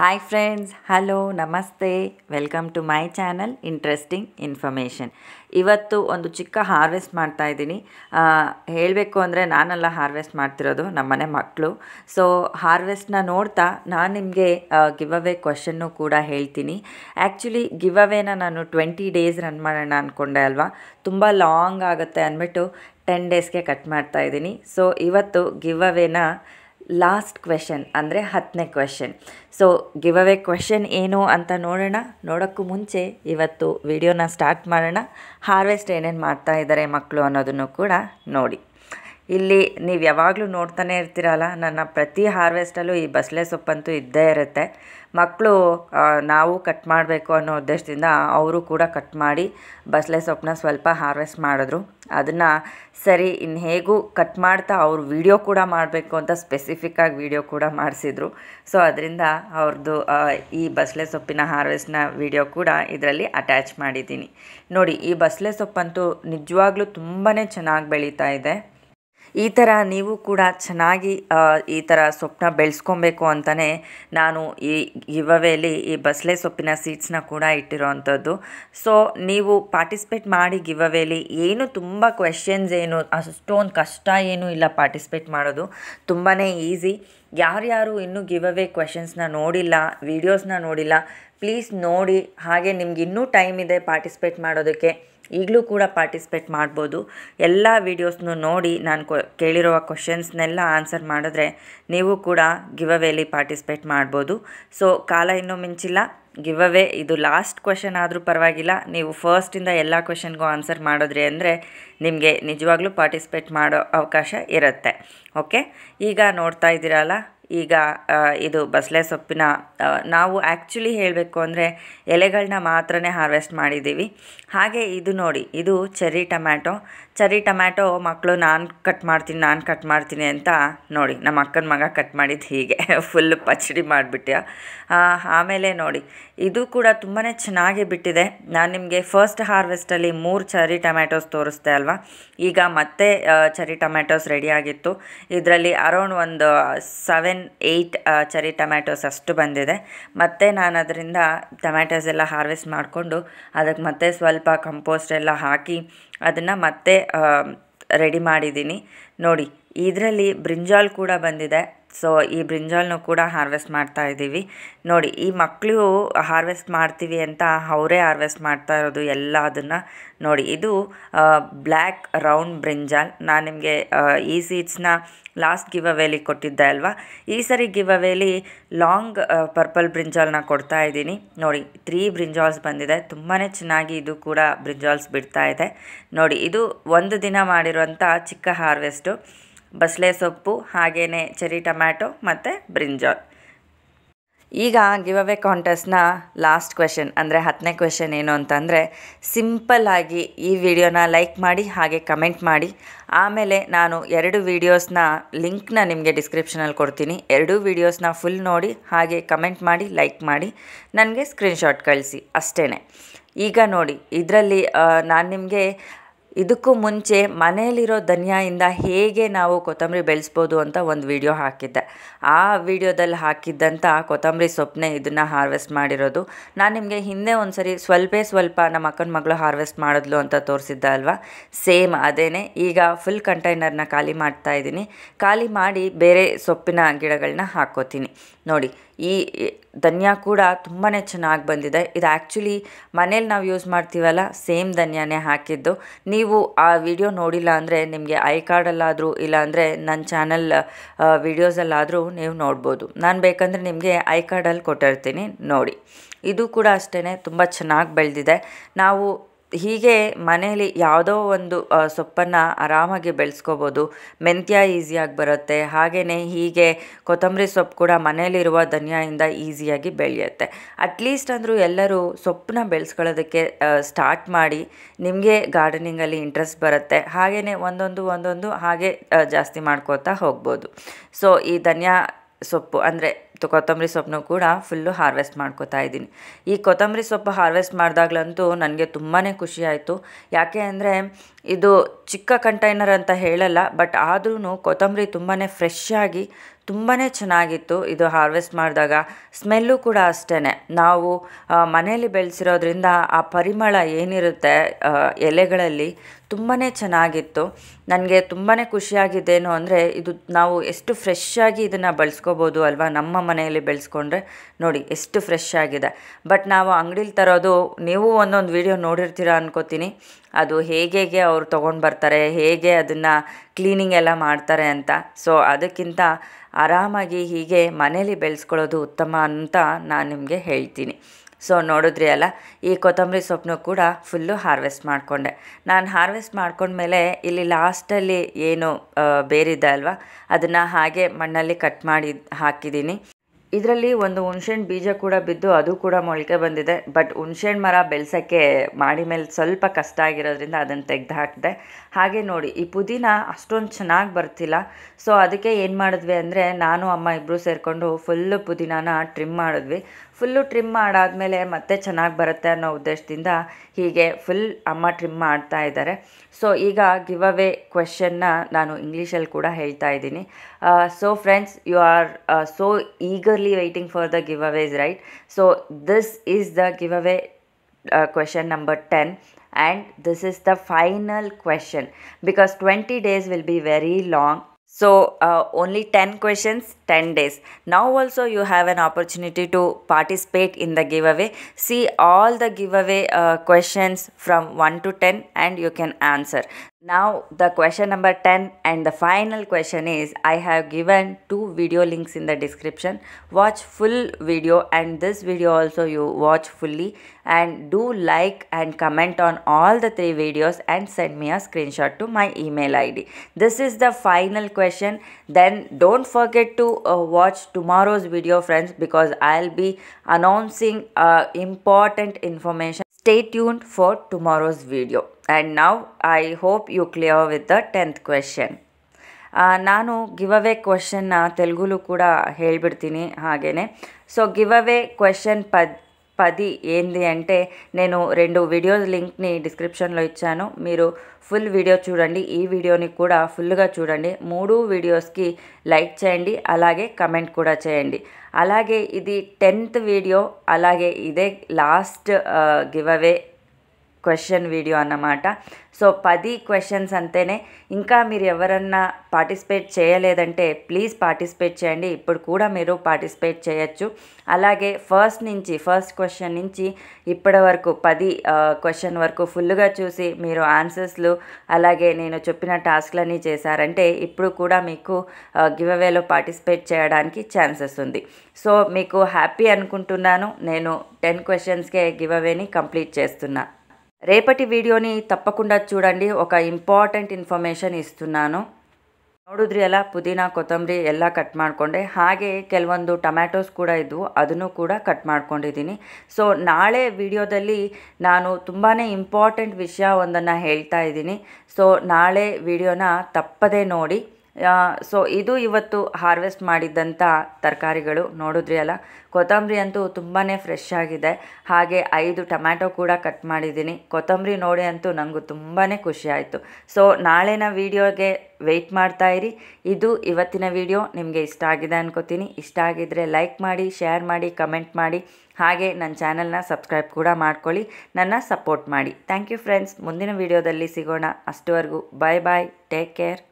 Hi friends hello ನಮಸ್ತೆ welcome to my channel interesting information ಇವತ್ತು ಒಂದು ಚಿಕ್ಕ ಹಾರ್ವೆಸ್ಟ್ ಮಾಡ್ತಾ ಇದ್ದೀನಿ ಹೇಳಬೇಕು ಅಂದರೆ ನಾನೆಲ್ಲ ಹಾರ್ವೆಸ್ಟ್ ಮಾಡ್ತಿರೋದು ನಮ್ಮನೆ ಮಕ್ಕಳು ಸೊ ಹಾರ್ವೆಸ್ಟ್ನ ನೋಡ್ತಾ ನಾನು ನಿಮಗೆ ಗಿವ್ ಅವೇ ಕ್ವಶನ್ನು ಕೂಡ ಹೇಳ್ತೀನಿ ಆ್ಯಕ್ಚುಲಿ ಗಿವ್ ಅವೇನ ನಾನು ಟ್ವೆಂಟಿ ಡೇಸ್ ರನ್ ಮಾಡೋಣ ಅಂದ್ಕೊಂಡೆ ಅಲ್ವಾ ತುಂಬ ಲಾಂಗ್ ಆಗುತ್ತೆ ಅಂದ್ಬಿಟ್ಟು ಟೆನ್ ಡೇಸ್ಗೆ ಕಟ್ ಮಾಡ್ತಾ ಇದ್ದೀನಿ ಸೊ ಇವತ್ತು ಗಿವ್ ಅವೇನ ಲಾಸ್ಟ್ ಕ್ವೆಶನ್ ಅಂದರೆ ಹತ್ತನೇ question so giveaway question ಏನು ಅಂತ ನೋಡೋಣ ನೋಡೋಕ್ಕೂ ಮುಂಚೆ ಇವತ್ತು ವಿಡಿಯೋನ ಸ್ಟಾರ್ಟ್ ಮಾಡೋಣ ಹಾರ್ವೆಸ್ಟ್ ಏನೇನು ಮಾಡ್ತಾ ಇದ್ದಾರೆ ಮಕ್ಕಳು ಅನ್ನೋದನ್ನು ಕೂಡ ನೋಡಿ ಇಲ್ಲಿ ನೀವು ಯಾವಾಗಲೂ ನೋಡ್ತಾನೆ ಇರ್ತೀರಲ್ಲ ನನ್ನ ಪ್ರತಿ ಹಾರ್ವೆಸ್ಟಲ್ಲೂ ಈ ಬಸಳೆ ಸೊಪ್ಪಂತೂ ಇದ್ದೇ ಇರುತ್ತೆ ಮಕ್ಕಳು ನಾವು ಕಟ್ ಮಾಡಬೇಕು ಅನ್ನೋ ಉದ್ದೇಶದಿಂದ ಅವರು ಕೂಡ ಕಟ್ ಮಾಡಿ ಬಸಳೆ ಸೊಪ್ಪನ್ನ ಸ್ವಲ್ಪ ಹಾರ್ವೆಸ್ಟ್ ಮಾಡಿದ್ರು ಅದನ್ನು ಸರಿ ಇನ್ನು ಹೇಗೂ ಕಟ್ ಮಾಡ್ತಾ ಅವ್ರು ವಿಡಿಯೋ ಕೂಡ ಮಾಡಬೇಕು ಅಂತ ಸ್ಪೆಸಿಫಿಕ್ಕಾಗಿ ವಿಡಿಯೋ ಕೂಡ ಮಾಡಿಸಿದ್ರು ಸೊ ಅದರಿಂದ ಅವ್ರದ್ದು ಈ ಬಸಳೆ ಸೊಪ್ಪಿನ ಹಾರ್ವೆಸ್ಟ್ನ ವಿಡಿಯೋ ಕೂಡ ಇದರಲ್ಲಿ ಅಟ್ಯಾಚ್ ಮಾಡಿದ್ದೀನಿ ನೋಡಿ ಈ ಬಸಳೆ ಸೊಪ್ಪಂತೂ ನಿಜವಾಗ್ಲೂ ತುಂಬಾ ಚೆನ್ನಾಗಿ ಬೆಳೀತಾ ಇದೆ ಈ ಥರ ನೀವು ಕೂಡ ಚೆನ್ನಾಗಿ ಈ ಥರ ಸೊಪ್ಪನ್ನ ಬೆಳೆಸ್ಕೊಬೇಕು ಅಂತಲೇ ನಾನು ಈ ಗಿವವೇಲಿ ಈ ಬಸಳೆ ಸೊಪ್ಪಿನ ಸೀಡ್ಸ್ನ ಕೂಡ ಇಟ್ಟಿರೋ ಅಂಥದ್ದು ಸೊ ನೀವು ಪಾರ್ಟಿಸಿಪೇಟ್ ಮಾಡಿ ಗಿವವೇಲಿ ಏನು ತುಂಬ ಕ್ವೆಶನ್ಸ್ ಏನು ಅಷ್ಟೊಂದು ಕಷ್ಟ ಏನೂ ಇಲ್ಲ ಪಾರ್ಟಿಸಿಪೇಟ್ ಮಾಡೋದು ತುಂಬಾ ಈಸಿ ಯಾರ್ಯಾರು ಇನ್ನೂ ಗಿವವೇ ಕ್ವೆಶನ್ಸ್ನ ನೋಡಿಲ್ಲ ವೀಡಿಯೋಸ್ನ ನೋಡಿಲ್ಲ ಪ್ಲೀಸ್ ನೋಡಿ ಹಾಗೆ ನಿಮ್ಗೆ ಇನ್ನೂ ಟೈಮ್ ಇದೆ ಪಾರ್ಟಿಸಿಪೇಟ್ ಮಾಡೋದಕ್ಕೆ ಈಗಲೂ ಕೂಡ ಪಾರ್ಟಿಸಿಪೇಟ್ ಮಾಡ್ಬೋದು ಎಲ್ಲ ವೀಡಿಯೋಸ್ನು ನೋಡಿ ನಾನು ಕೇಳಿರುವ ಕ್ವಶನ್ಸ್ನೆಲ್ಲ ಆನ್ಸರ್ ಮಾಡಿದ್ರೆ ನೀವು ಕೂಡ ಗಿವ್ ಅವೇಲಿ ಪಾರ್ಟಿಸಿಪೇಟ್ ಮಾಡ್ಬೋದು ಸೊ ಕಾಲ ಇನ್ನೂ ಮಿಂಚಿಲ್ಲ ಗಿವ್ ಅವೇ ಇದು ಲಾಸ್ಟ್ ಕ್ವಶನ್ ಆದರೂ ಪರವಾಗಿಲ್ಲ ನೀವು ಫಸ್ಟಿಂದ ಎಲ್ಲ ಕ್ವಶನ್ಗೂ ಆನ್ಸರ್ ಮಾಡಿದ್ರಿ ಅಂದರೆ ನಿಮಗೆ ನಿಜವಾಗ್ಲೂ ಪಾರ್ಟಿಸಿಪೇಟ್ ಮಾಡೋ ಅವಕಾಶ ಇರುತ್ತೆ ಓಕೆ ಈಗ ನೋಡ್ತಾ ಇದ್ದೀರಲ್ಲ ಈಗ ಇದು ಬಸಳೆ ಸೊಪ್ಪಿನ ನಾವು ಆ್ಯಕ್ಚುಲಿ ಹೇಳಬೇಕು ಅಂದರೆ ಎಲೆಗಳನ್ನ ಮಾತ್ರನೇ ಹಾರ್ವೆಸ್ಟ್ ಮಾಡಿದ್ದೀವಿ ಹಾಗೆ ಇದು ನೋಡಿ ಇದು ಚೆರ್ರಿ ಟೊಮ್ಯಾಟೊ ಚರಿ ಟೊಮ್ಯಾಟೊ ಮಕ್ಕಳು ನಾನು ಕಟ್ ಮಾಡ್ತೀನಿ ನಾನು ಕಟ್ ಮಾಡ್ತೀನಿ ಅಂತ ನೋಡಿ ನಮ್ಮ ಅಕ್ಕನ ಮಗ ಕಟ್ ಮಾಡಿದ್ದು ಹೀಗೆ ಫುಲ್ ಪಚಡಿ ಮಾಡಿಬಿಟ್ಟೆ ಆಮೇಲೆ ನೋಡಿ ಇದು ಕೂಡ ತುಂಬಾ ಚೆನ್ನಾಗಿ ಬಿಟ್ಟಿದೆ ನಾನು ನಿಮಗೆ ಫಸ್ಟ್ ಹಾರ್ವೆಸ್ಟಲ್ಲಿ ಮೂರು ಚರಿ ಟೊಮ್ಯಾಟೊಸ್ ತೋರಿಸ್ದೆ ಅಲ್ವಾ ಈಗ ಮತ್ತೆ ಚರಿ ಟೊಮ್ಯಾಟೊಸ್ ರೆಡಿಯಾಗಿತ್ತು ಇದರಲ್ಲಿ ಅರೌಂಡ್ ಒಂದು ಸೆವೆನ್ ಏಯ್ಟ್ ಚರಿ ಟೊಮ್ಯಾಟೊಸ್ ಅಷ್ಟು ಬಂದಿದೆ ಮತ್ತು ನಾನು ಅದರಿಂದ ಟೊಮ್ಯಾಟೊಸ್ ಎಲ್ಲ ಹಾರ್ವೆಸ್ಟ್ ಮಾಡಿಕೊಂಡು ಅದಕ್ಕೆ ಮತ್ತೆ ಸ್ವಲ್ಪ ಕಂಪೋಸ್ಟ್ ಎಲ್ಲ ಹಾಕಿ ಅದನ್ನು ಮತ್ತೆ ರೆಡಿ ಮಾಡಿದ್ದೀನಿ ನೋಡಿ ಇದರಲ್ಲಿ ಬ್ರಿಂಜಾಲ್ ಕೂಡ ಬಂದಿದೆ ಸೊ ಈ ಬ್ರಿಂಜಾಲ್ನು ಕೂಡ ಹಾರ್ವೆಸ್ಟ್ ಮಾಡ್ತಾ ಇದ್ದೀವಿ ನೋಡಿ ಈ ಮಕ್ಕಳು ಹಾರ್ವೆಸ್ಟ್ ಮಾಡ್ತೀವಿ ಅಂತ ಅವರೇ ಹಾರ್ವೆಸ್ಟ್ ಮಾಡ್ತಾ ಇರೋದು ಎಲ್ಲ ಅದನ್ನು ನೋಡಿ ಇದು ಬ್ಲ್ಯಾಕ್ ರೌಂಡ್ ಬ್ರಿಂಜಾಲ್ ನಾನು ನಿಮಗೆ ಈ ಸೀಡ್ಸ್ನ ಲಾಸ್ಟ್ ಗಿವ್ ಅವೇಲಿ ಕೊಟ್ಟಿದ್ದೆ ಅಲ್ವಾ ಈ ಸರಿ ಗಿವ್ ಅವೇಲಿ ಲಾಂಗ್ ಪರ್ಪಲ್ ಬ್ರಿಂಜಾಲ್ನ ಕೊಡ್ತಾ ಇದ್ದೀನಿ ನೋಡಿ ತ್ರೀ ಬ್ರಿಂಜಾಲ್ಸ್ ಬಂದಿದೆ ತುಂಬಾ ಚೆನ್ನಾಗಿ ಇದು ಕೂಡ ಬ್ರಿಂಜಾಲ್ಸ್ ಬಿಡ್ತಾ ಇದೆ ನೋಡಿ ಇದು ಒಂದು ದಿನ ಮಾಡಿರುವಂಥ ಚಿಕ್ಕ ಹಾರ್ವೆಸ್ಟು ಬಸಳೆ ಸೊಪ್ಪು ಹಾಗೆಯೇ ಚೆರಿ ಟೊಮ್ಯಾಟೊ ಮತ್ತು ಬ್ರಿಂಜಾಲ್ ಈಗ ಗಿವ್ ಅವೇ ಕಾಂಟೆಸ್ಟ್ನ ಲಾಸ್ಟ್ ಕ್ವೆಶನ್ ಅಂದರೆ ಹತ್ತನೇ ಕ್ವೆಶನ್ ಏನು ಅಂತಂದರೆ ಸಿಂಪಲ್ಲಾಗಿ ಈ ವಿಡಿಯೋನ ಲೈಕ್ ಮಾಡಿ ಹಾಗೆ ಕಮೆಂಟ್ ಮಾಡಿ ಆಮೇಲೆ ನಾನು ಎರಡು ವೀಡಿಯೋಸ್ನ ಲಿಂಕ್ನ ನಿಮಗೆ ಡಿಸ್ಕ್ರಿಪ್ಷನಲ್ಲಿ ಕೊಡ್ತೀನಿ ಎರಡೂ ವೀಡಿಯೋಸ್ನ ಫುಲ್ ನೋಡಿ ಹಾಗೆ ಕಮೆಂಟ್ ಮಾಡಿ ಲೈಕ್ ಮಾಡಿ ನನಗೆ ಸ್ಕ್ರೀನ್ಶಾಟ್ ಕಳಿಸಿ ಅಷ್ಟೇ ಈಗ ನೋಡಿ ಇದರಲ್ಲಿ ನಾನು ನಿಮಗೆ ಇದಕ್ಕೂ ಮುಂಚೆ ಮನೆಯಲ್ಲಿರೋ ಧನಿಯಾಯಿಂದ ಹೇಗೆ ನಾವು ಕೊತ್ತಂಬರಿ ಬೆಳೆಸ್ಬೋದು ಅಂತ ಒಂದು ವಿಡಿಯೋ ಹಾಕಿದ್ದೆ ಆ ವಿಡಿಯೋದಲ್ಲಿ ಹಾಕಿದ್ದಂಥ ಕೊತ್ತಂಬರಿ ಸೊಪ್ಪನ್ನೇ ಇದನ್ನು ಹಾರ್ವೆಸ್ಟ್ ಮಾಡಿರೋದು ನಾನು ನಿಮಗೆ ಹಿಂದೆ ಒಂದು ಸರಿ ಸ್ವಲ್ಪ ಸ್ವಲ್ಪ ನಮ್ಮ ಅಕ್ಕನ ಮಗಳು ಹಾರ್ವೆಸ್ಟ್ ಮಾಡಿದ್ಲು ಅಂತ ತೋರಿಸಿದ್ದ ಅಲ್ವಾ ಸೇಮ್ ಅದೇನೇ ಈಗ ಫುಲ್ ಕಂಟೈನರ್ನ ಖಾಲಿ ಮಾಡ್ತಾ ಇದ್ದೀನಿ ಖಾಲಿ ಮಾಡಿ ಬೇರೆ ಸೊಪ್ಪಿನ ಗಿಡಗಳನ್ನ ಹಾಕ್ಕೋತೀನಿ ನೋಡಿ ಈ ಧನ್ಯಾ ಕೂಡ ತುಂಬಾ ಚೆನ್ನಾಗಿ ಬಂದಿದೆ ಇದು ಆ್ಯಕ್ಚುಲಿ ಮನೇಲಿ ನಾವು ಯೂಸ್ ಮಾಡ್ತೀವಲ್ಲ ಸೇಮ್ ಧನ್ಯಾನೇ ಹಾಕಿದ್ದು ನೀವು ಆ ವಿಡಿಯೋ ನೋಡಿಲ್ಲ ಅಂದರೆ ನಿಮಗೆ ಐ ಕಾರ್ಡಲ್ಲಾದರೂ ಇಲ್ಲಾಂದರೆ ನನ್ನ ಚಾನಲ್ ವಿಡಿಯೋಸಲ್ಲಾದರೂ ನೀವು ನೋಡ್ಬೋದು ನಾನು ಬೇಕಂದರೆ ನಿಮಗೆ ಐ ಕಾರ್ಡಲ್ಲಿ ಕೊಟ್ಟಿರ್ತೀನಿ ನೋಡಿ ಇದು ಕೂಡ ಅಷ್ಟೇ ತುಂಬ ಚೆನ್ನಾಗಿ ಬೆಳೆದಿದೆ ನಾವು ಹೀಗೆ ಮನೆಯಲ್ಲಿ ಯಾವುದೋ ಒಂದು ಸೊಪ್ಪನ್ನು ಆರಾಮಾಗಿ ಬೆಳೆಸ್ಕೋಬೋದು ಮೆಂತ್ಯ ಈಸಿಯಾಗಿ ಬರುತ್ತೆ ಹಾಗೆಯೇ ಹೀಗೆ ಕೊತ್ತಂಬರಿ ಸೊಪ್ಪು ಕೂಡ ಮನೆಯಲ್ಲಿರುವ ಧನಿಯಾಯಿಂದ ಈಸಿಯಾಗಿ ಬೆಳೆಯುತ್ತೆ ಅಟ್ಲೀಸ್ಟ್ ಅಂದರೂ ಎಲ್ಲರೂ ಸೊಪ್ಪನ್ನ ಬೆಳೆಸ್ಕೊಳ್ಳೋದಕ್ಕೆ ಸ್ಟಾರ್ಟ್ ಮಾಡಿ ನಿಮಗೆ ಗಾರ್ಡನಿಂಗಲ್ಲಿ ಇಂಟ್ರೆಸ್ಟ್ ಬರುತ್ತೆ ಹಾಗೆಯೇ ಒಂದೊಂದು ಒಂದೊಂದು ಹಾಗೆ ಜಾಸ್ತಿ ಮಾಡ್ಕೋತಾ ಹೋಗ್ಬೋದು ಸೊ ಈ ಧನಿಯಾ ಸೊಪ್ಪು ಅಂದರೆ ಕೊತ್ತಂಬರಿ ಸೊಪ್ಪನ್ನು ಕೂಡ ಫುಲ್ಲು ಹಾರ್ವೆಸ್ಟ್ ಮಾಡ್ಕೋತಾ ಇದ್ದೀನಿ ಈ ಕೊತ್ತಂಬರಿ ಸೊಪ್ಪು ಹಾರ್ವೆಸ್ಟ್ ಮಾಡಿದಾಗ್ಲಂತೂ ನನಗೆ ತುಂಬಾ ಖುಷಿ ಆಯಿತು ಯಾಕೆ ಅಂದರೆ ಇದು ಚಿಕ್ಕ ಕಂಟೈನರ್ ಅಂತ ಹೇಳಲ್ಲ ಬಟ್ ಆದ್ರೂ ಕೊತ್ತಂಬರಿ ತುಂಬಾ ಫ್ರೆಶ್ ಆಗಿ ತುಂಬಾ ಚೆನ್ನಾಗಿತ್ತು ಇದು ಹಾರ್ವೆಸ್ಟ್ ಮಾಡಿದಾಗ ಸ್ಮೆಲ್ಲು ಕೂಡ ಅಷ್ಟೇ ನಾವು ಮನೆಯಲ್ಲಿ ಬೆಳೆಸಿರೋದ್ರಿಂದ ಆ ಪರಿಮಳ ಏನಿರುತ್ತೆ ಎಲೆಗಳಲ್ಲಿ ತುಂಬಾ ಚೆನ್ನಾಗಿತ್ತು ನನಗೆ ತುಂಬಾ ಖುಷಿಯಾಗಿದ್ದೇನು ಅಂದರೆ ಇದು ನಾವು ಎಷ್ಟು ಫ್ರೆಶ್ ಆಗಿ ಇದನ್ನು ಬಳಸ್ಕೋಬೋದು ಅಲ್ವಾ ನಮ್ಮ ಮನೆಯಲ್ಲಿ ಬೆಳೆಸ್ಕೊಂಡ್ರೆ ನೋಡಿ ಎಷ್ಟು ಫ್ರೆಶ್ ಆಗಿದೆ ಬಟ್ ನಾವು ಅಂಗಡೀಲಿ ತರೋದು ನೀವು ಒಂದೊಂದು ವೀಡಿಯೋ ನೋಡಿರ್ತೀರ ಅನ್ಕೋತೀನಿ ಅದು ಹೇಗೆ ಅವ್ರು ತೊಗೊಂಡು ಬರ್ತಾರೆ ಹೇಗೆ ಅದನ್ನು ಕ್ಲೀನಿಂಗ್ ಎಲ್ಲ ಮಾಡ್ತಾರೆ ಅಂತ ಸೊ ಅದಕ್ಕಿಂತ ಆರಾಮಾಗಿ ಹೀಗೆ ಮನೇಲಿ ಬೆಳೆಸ್ಕೊಳ್ಳೋದು ಉತ್ತಮ ಅಂತ ನಾನು ನಿಮಗೆ ಹೇಳ್ತೀನಿ ಸೊ ನೋಡಿದ್ರಿ ಅಲ್ಲ ಈ ಕೊತ್ತಂಬರಿ ಸೊಪ್ಪನ್ನು ಕೂಡ ಫುಲ್ಲು ಹಾರ್ವೆಸ್ಟ್ ಮಾಡಿಕೊಂಡೆ ನಾನು ಹಾರ್ವೆಸ್ಟ್ ಮಾಡ್ಕೊಂಡ್ಮೇಲೆ ಇಲ್ಲಿ ಲಾಸ್ಟಲ್ಲಿ ಏನು ಬೇರಿದೆ ಅಲ್ವಾ ಅದನ್ನು ಹಾಗೆ ಮಣ್ಣಲ್ಲಿ ಕಟ್ ಮಾಡಿ ಹಾಕಿದ್ದೀನಿ ಇದರಲ್ಲಿ ಒಂದು ಹುಣ್ಸೆಹಣ್ಣು ಬೀಜ ಕೂಡ ಬಿದ್ದು ಅದು ಕೂಡ ಮೊಳಕೆ ಬಂದಿದೆ ಬಟ್ ಹುಣ್ಸೆಹಣ್ಣು ಮರ ಬೆಳೆಸೋಕ್ಕೆ ಮಾಡಿ ಮೇಲೆ ಸ್ವಲ್ಪ ಕಷ್ಟ ಆಗಿರೋದ್ರಿಂದ ಅದನ್ನು ತೆಗೆದು ಹಾಕಿದೆ ಹಾಗೆ ನೋಡಿ ಈ ಪುದೀನ ಅಷ್ಟೊಂದು ಚೆನ್ನಾಗಿ ಬರ್ತಿಲ್ಲ ಸೊ ಅದಕ್ಕೆ ಏನು ಮಾಡಿದ್ವಿ ಅಂದರೆ ನಾನು ಅಮ್ಮ ಇಬ್ಬರು ಸೇರಿಕೊಂಡು ಫುಲ್ಲು ಪುದೀನಾನ ಟ್ರಿಮ್ ಮಾಡಿದ್ವಿ ಫುಲ್ಲು ಟ್ರಿಮ್ ಮಾಡಾದಮೇಲೆ ಮತ್ತೆ ಚೆನ್ನಾಗಿ ಬರುತ್ತೆ ಅನ್ನೋ ಉದ್ದೇಶದಿಂದ ಹೀಗೆ ಫುಲ್ ಅಮ್ಮ ಟ್ರಿಮ್ ಮಾಡ್ತಾ ಇದ್ದಾರೆ ಸೊ ಈಗ ಗಿವ್ ಅವೇ ಕ್ವೆಶನ್ನ ನಾನು ಇಂಗ್ಲೀಷಲ್ಲಿ ಕೂಡ ಹೇಳ್ತಾ ಇದ್ದೀನಿ so friends you are so eagerly waiting for the give is right so this is the giveaway question number ten and this is the final question because twenty days will be very long So uh, only 10 questions, 10 days. Now also you have an opportunity to participate in the giveaway. See all the giveaway uh, questions from 1 to 10 and you can answer. Now the question number 10 and the final question is I have given two video links in the description. Watch full video and this video also you watch fully and do like and comment on all the three videos and send me a screenshot to my email ID. This is the final question. Then don't forget to uh, watch tomorrow's video friends because I'll be announcing uh, important information. Stay tuned for tomorrow's video. And now I hope you clear with the 10th question. ನಾನು giveaway ಕ್ವೆಶನ್ನ ತೆಲುಗುಲು ಕೂಡ ಹೇಳಿಬಿಡ್ತೀನಿ ಹಾಗೇ so giveaway question ಪದ್ పది ఏంది అంటే నేను రెండు వీడియోస్ లింక్ని డిస్క్రిప్షన్లో ఇచ్చాను మీరు ఫుల్ వీడియో చూడండి ఈ వీడియోని కూడా ఫుల్గా చూడండి మూడు వీడియోస్కి లైక్ చేయండి అలాగే కమెంట్ కూడా చేయండి అలాగే ఇది టెన్త్ వీడియో అలాగే ఇదే last giveaway question video అన్నమాట సో పది క్వశ్చన్స్ అంతేనే ఇంకా మీరు ఎవరన్నా పార్టిసిపేట్ చేయలేదంటే ప్లీజ్ పార్టిసిపేట్ చేయండి ఇప్పుడు కూడా మీరు పార్టిసిపేట్ చేయొచ్చు అలాగే ఫస్ట్ నుంచి ఫస్ట్ క్వశ్చన్ నుంచి ఇప్పటి వరకు పది క్వశ్చన్ వరకు ఫుల్గా చూసి మీరు ఆన్సర్స్లు అలాగే నేను చెప్పిన టాస్క్లన్నీ చేశారంటే ఇప్పుడు కూడా మీకు గివ్ అవేలో పార్టిసిపేట్ చేయడానికి ఛాన్సెస్ ఉంది సో మీకు హ్యాపీ అనుకుంటున్నాను నేను టెన్ క్వశ్చన్స్కే గివ్ అవేని కంప్లీట్ చేస్తున్నాను ರೇಪಟಿ ವೀಡಿಯೋನಿ తప్పకుండా చూడండి ఒక ಇಂಪಾರ್ಟೆಂಟ್ ಇನ್ಫಾರ್ಮೇಷನ್ ನಾನು ನೋಡಿದ್ರಿ ಅಲ್ಲ ಪುದೀನ ಕೊತ್ತಂಬರಿ ಎಲ್ಲ ಕಟ್ ಮಾಡಿಕೊಂಡೆ ಹಾಗೆ ಕೆಲವೊಂದು ಟೊಮ್ಯಾಟೋಸ್ ಕೂಡ ಇದ್ವು ಅದನ್ನು ಕೂಡ ಕಟ್ ಮಾಡ್ಕೊಂಡಿದ್ದೀನಿ ಸೊ ನಾಳೆ ವಿಡಿಯೋದಲ್ಲಿ ನಾನು ತುಂಬಾ ಇಂಪಾರ್ಟೆಂಟ್ ವಿಷಯ ಒಂದನ್ನು ಹೇಳ್ತಾ ಇದ್ದೀನಿ ಸೊ ನಾಳೆ ವಿಡಿಯೋನ ತಪ್ಪದೇ ನೋಡಿ ಸೊ ಇದು ಇವತ್ತು ಹಾರ್ವೆಸ್ಟ್ ಮಾಡಿದ್ದಂಥ ತರಕಾರಿಗಳು ನೋಡಿದ್ರಿ ಅಲ್ಲ ಕೊತ್ತಂಬರಿ ಅಂತೂ ತುಂಬಾ ಫ್ರೆಶ್ ಆಗಿದೆ ಹಾಗೆ ಐದು ಟೊಮ್ಯಾಟೊ ಕೂಡ ಕಟ್ ಮಾಡಿದ್ದೀನಿ ಕೊತ್ತಂಬರಿ ನೋಡಿ ಅಂತೂ ನನಗೂ ತುಂಬಾ ಖುಷಿ ಆಯಿತು ಸೊ ನಾಳೆನ ವೀಡಿಯೋಗೆ ವೆಯ್ಟ್ ಇರಿ ಇದು ಇವತ್ತಿನ ವಿಡಿಯೋ ನಿಮಗೆ ಇಷ್ಟ ಆಗಿದೆ ಅನ್ಕೋತೀನಿ ಇಷ್ಟ ಆಗಿದ್ದರೆ ಲೈಕ್ ಮಾಡಿ ಶೇರ್ ಮಾಡಿ ಕಮೆಂಟ್ ಮಾಡಿ ಹಾಗೆ ನನ್ನ ಚಾನಲ್ನ ಸಬ್ಸ್ಕ್ರೈಬ್ ಕೂಡ ಮಾಡ್ಕೊಳ್ಳಿ ನನ್ನ ಸಪೋರ್ಟ್ ಮಾಡಿ ಥ್ಯಾಂಕ್ ಯು ಫ್ರೆಂಡ್ಸ್ ಮುಂದಿನ ವೀಡಿಯೋದಲ್ಲಿ ಸಿಗೋಣ ಅಷ್ಟುವರೆಗೂ ಬಾಯ್ ಬಾಯ್ ಟೇಕ್ ಕೇರ್